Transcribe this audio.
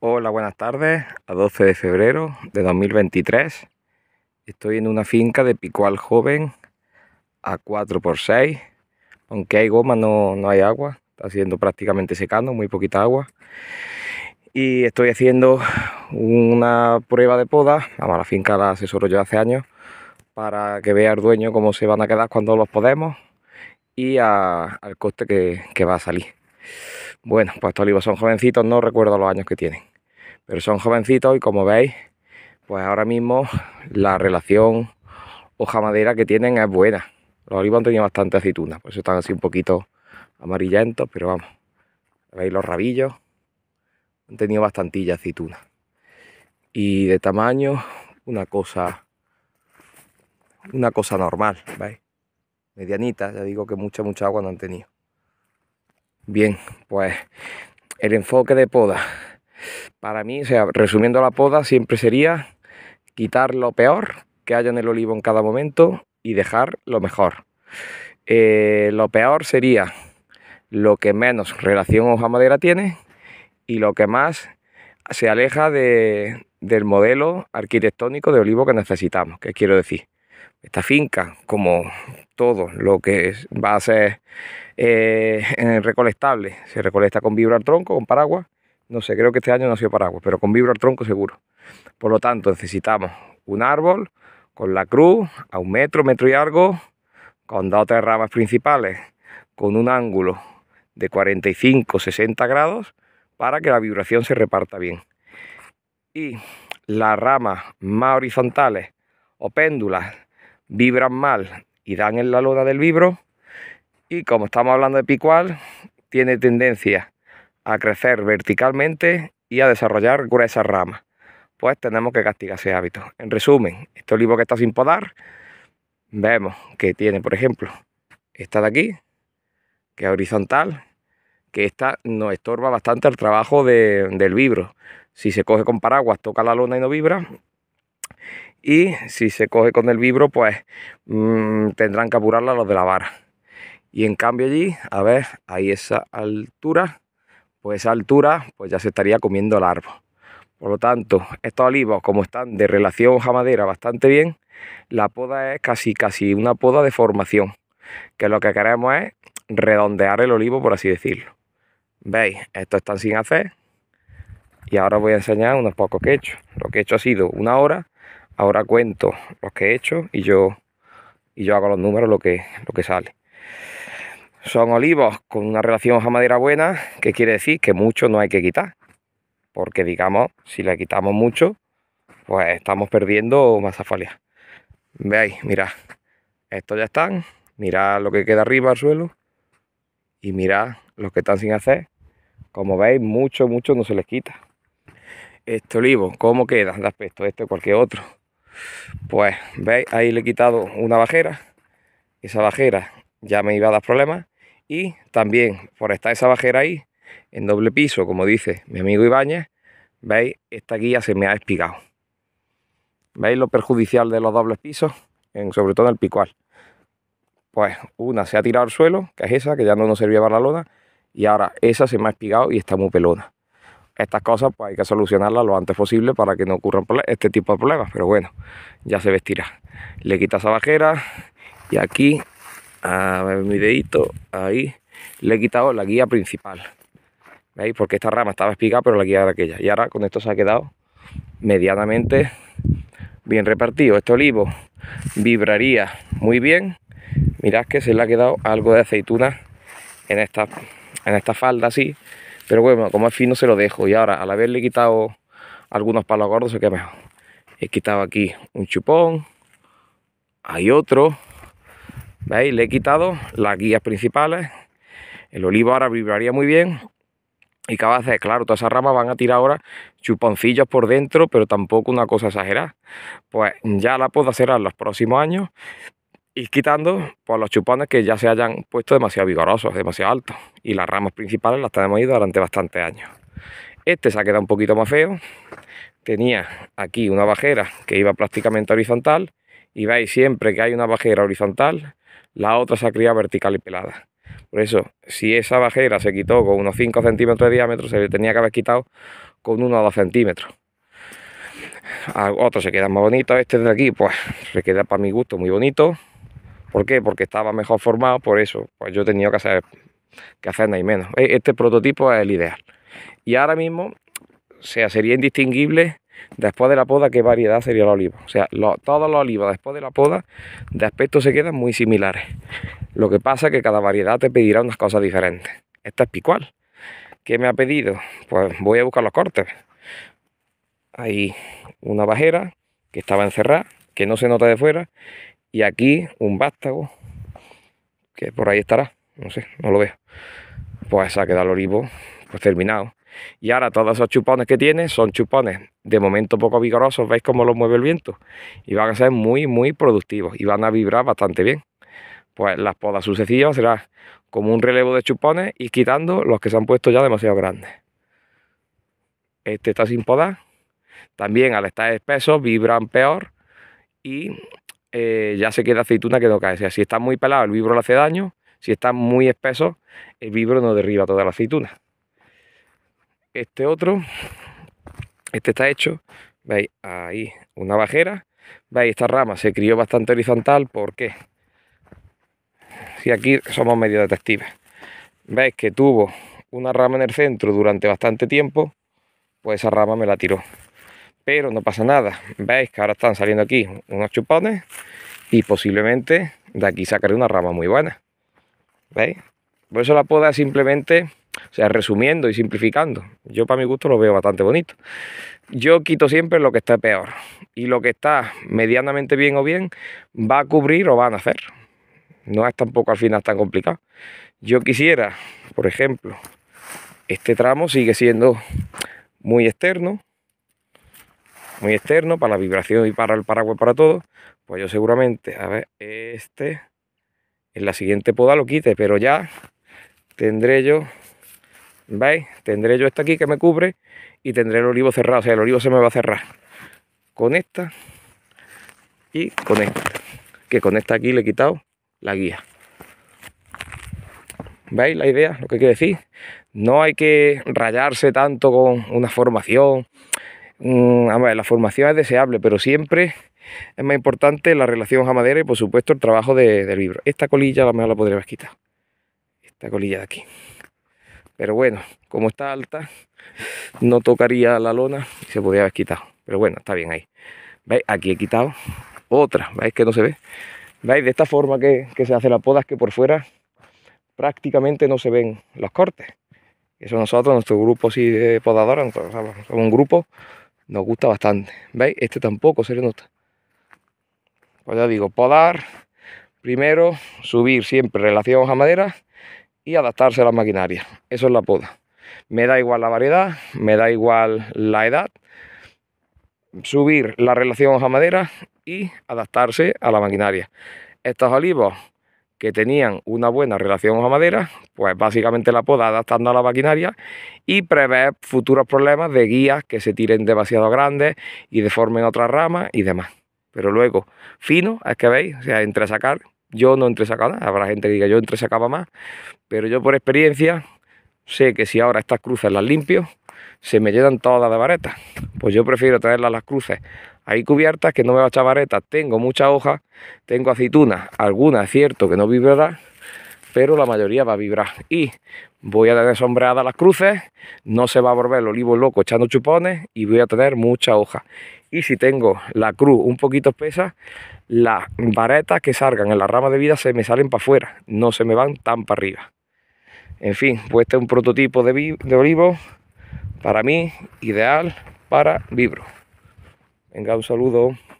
Hola, buenas tardes. A 12 de febrero de 2023 estoy en una finca de picual joven a 4x6. Aunque hay goma, no, no hay agua. Está siendo prácticamente secando, muy poquita agua. Y estoy haciendo una prueba de poda. Vamos, la finca la asesoro yo hace años para que vea el dueño cómo se van a quedar cuando los podemos y al coste que, que va a salir. Bueno, pues estos olivos son jovencitos, no recuerdo los años que tienen, pero son jovencitos y como veis, pues ahora mismo la relación hoja madera que tienen es buena. Los olivos han tenido bastante aceituna, por eso están así un poquito amarillentos, pero vamos, veis los rabillos, han tenido bastantilla aceituna. Y de tamaño, una cosa, una cosa normal, ¿veis? Medianita, ya digo que mucha, mucha agua no han tenido. Bien, pues el enfoque de poda. Para mí, sea, resumiendo la poda, siempre sería quitar lo peor que haya en el olivo en cada momento y dejar lo mejor. Eh, lo peor sería lo que menos relación hoja-madera tiene y lo que más se aleja del modelo arquitectónico de olivo que necesitamos. ¿Qué quiero decir? Esta finca, como todo lo que va a ser eh, recolectable. Se recolecta con vibro al tronco, con paraguas. No sé, creo que este año no ha paraguas, pero con vibro al tronco seguro. Por lo tanto, necesitamos un árbol con la cruz a un metro, metro y algo, con dos o tres ramas principales, con un ángulo de 45, 60 grados para que la vibración se reparta bien. Y las ramas más horizontales o péndulas vibran mal y dan en la lona del vibro, y como estamos hablando de picual, tiene tendencia a crecer verticalmente y a desarrollar gruesas ramas. Pues tenemos que castigar ese hábito. En resumen, este olivo que está sin podar, vemos que tiene, por ejemplo, esta de aquí, que es horizontal, que esta nos estorba bastante el trabajo del vibro. Si se coge con paraguas, toca la lona y no vibra. Y si se coge con el vibro, pues mm, tendrán que apurarla los de la vara. Y en cambio allí, a ver, ahí esa altura, pues esa altura pues ya se estaría comiendo el árbol. Por lo tanto, estos olivos, como están de relación a madera bastante bien, la poda es casi, casi una poda de formación, que lo que queremos es redondear el olivo, por así decirlo. ¿Veis? esto están sin hacer. Y ahora voy a enseñar unos pocos que he hecho. Lo que he hecho ha sido una hora. Ahora cuento los que he hecho y yo, y yo hago los números, lo que, lo que sale. Son olivos con una relación hoja-madera buena, que quiere decir que mucho no hay que quitar. Porque digamos, si le quitamos mucho, pues estamos perdiendo masafalia. Veis, mirad, estos ya están, mirad lo que queda arriba al suelo y mirad los que están sin hacer. Como veis, mucho, mucho no se les quita. Este olivo, ¿cómo queda de aspecto? Este o cualquier otro. Pues veis, ahí le he quitado una bajera. Esa bajera ya me iba a dar problemas y también por estar esa bajera ahí, en doble piso, como dice mi amigo Ibáñez, veis, esta guía se me ha espigado. ¿Veis lo perjudicial de los dobles pisos? En, sobre todo en el picual. Pues una se ha tirado al suelo, que es esa, que ya no nos servía para la lona, y ahora esa se me ha espigado y está muy pelona. Estas cosas pues hay que solucionarlas lo antes posible para que no ocurran este tipo de problemas, pero bueno, ya se vestirá. Le quita esa bajera y aquí a mi dedito, ahí, le he quitado la guía principal. ¿Veis? Porque esta rama estaba espigada, pero la guía era aquella. Y ahora con esto se ha quedado medianamente bien repartido. Este olivo vibraría muy bien. Mirad que se le ha quedado algo de aceituna en esta, en esta falda así. Pero bueno, como es fino se lo dejo. Y ahora al haberle quitado algunos palos gordos se queda mejor. He quitado aquí un chupón. Hay otro. ¿Veis? Le he quitado las guías principales. El olivo ahora vibraría muy bien. ¿Y qué va hacer? Claro, todas esas ramas van a tirar ahora chuponcillos por dentro, pero tampoco una cosa exagerada. Pues ya la puedo hacer en los próximos años y quitando pues, los chupones que ya se hayan puesto demasiado vigorosos, demasiado altos. Y las ramas principales las tenemos ido durante bastantes años. Este se ha quedado un poquito más feo. Tenía aquí una bajera que iba prácticamente horizontal. Y veis siempre que hay una bajera horizontal, la otra se ha vertical y pelada. Por eso, si esa bajera se quitó con unos 5 centímetros de diámetro, se le tenía que haber quitado con 1 o 2 centímetros. otro se queda más bonito, este de aquí, pues se queda para mi gusto muy bonito. ¿Por qué? Porque estaba mejor formado, por eso, pues yo tenía que hacer, que hacer nada y menos. E-, este prototipo es el ideal. Y ahora mismo, o sea, sería indistinguible Después de la poda, ¿qué variedad sería la oliva? O sea, todos los olivos después de la poda de aspecto se quedan muy similares. Lo que pasa es que cada variedad te pedirá unas cosas diferentes. Esta es picual. ¿Qué me ha pedido? Pues voy a buscar los cortes. Hay una bajera que estaba encerrada, que no se nota de fuera. Y aquí un vástago, que por ahí estará. No sé, no lo veo. Pues ha quedado el olivo pues terminado y ahora todos esos chupones que tiene son chupones de momento poco vigorosos, veis cómo los mueve el viento. Y van a ser muy, muy productivos y van a vibrar bastante bien. Pues las podas sucesivas serán como un relevo de chupones y quitando los que se han puesto ya demasiado grandes. Este está sin podar. También al estar espeso vibran peor y eh, ya se queda aceituna que no cae. si está muy pelado el vibro le hace daño, si está muy espeso el vibro no derriba toda la aceituna. Este otro, este está hecho, veis, ahí, una bajera. Veis, esta rama se crió bastante horizontal, porque Si aquí somos medio detectives. Veis que tuvo una rama en el centro durante bastante tiempo, pues esa rama me la tiró. Pero no pasa nada. Veis que ahora están saliendo aquí unos chupones y posiblemente de aquí sacaré una rama muy buena. ¿Veis? Por eso la poda simplemente o sea, resumiendo y simplificando, yo para mi gusto lo veo bastante bonito. Yo quito siempre lo que está peor y lo que está medianamente bien o bien va a cubrir o van a hacer. No es tampoco al final tan complicado. Yo quisiera, por ejemplo, este tramo sigue siendo muy externo, muy externo para la vibración y para el paraguas para todo. Pues yo seguramente, a ver, este en la siguiente poda lo quite, pero ya tendré yo ¿Veis? Tendré yo esta aquí que me cubre y tendré el olivo cerrado, o sea, el olivo se me va a cerrar. Con esta y con esta. Que con esta aquí le he quitado la guía. ¿Veis la idea? Lo que quiero decir. No hay que rayarse tanto con una formación. Mm, a ver, la formación es deseable, pero siempre es más importante la relación a madera y por supuesto el trabajo del libro. Esta colilla la lo mejor la podríamos quitar. Esta colilla de aquí. Pero bueno, como está alta, no tocaría la lona y se podría haber quitado. Pero bueno, está bien ahí. ¿Veis? Aquí he quitado otra. ¿Veis que no se ve? ¿Veis? De esta forma que, se hace la poda es que por fuera prácticamente no se ven los cortes. Eso nosotros, nuestro grupo así de podadora, somos un grupo, nos gusta bastante. ¿Veis? Este tampoco se le nota. Pues ya digo, podar, primero, subir siempre relación a madera y adaptarse a la maquinaria. Eso es la poda. Me da igual la variedad, me da igual la edad, subir la relación a madera y adaptarse a la maquinaria. Estos olivos que tenían una buena relación hoja madera, pues básicamente la poda adaptando a la maquinaria y prever futuros problemas de guías que se tiren demasiado grandes y deformen otras ramas y demás. Pero luego, fino, es que veis, o sea, entre sacar yo no entresacaba nada, habrá gente que diga yo entresacaba más, pero yo por experiencia sé que si ahora estas cruces las limpio, se me llenan todas de varetas. Pues yo prefiero traerlas las cruces ahí cubiertas, que no me va a echar varetas. Tengo muchas hojas, tengo aceitunas, algunas, cierto, que no vibrará, pero la mayoría va a vibrar. Y voy a tener sombreadas las cruces, no se va a volver el olivo loco echando chupones y voy a tener mucha hoja. Y si tengo la cruz un poquito espesa, las varetas que salgan en la rama de vida se me salen para afuera, no se me van tan para arriba. En fin, pues este es un prototipo de, de olivo para mí ideal para vibro. Venga, un saludo.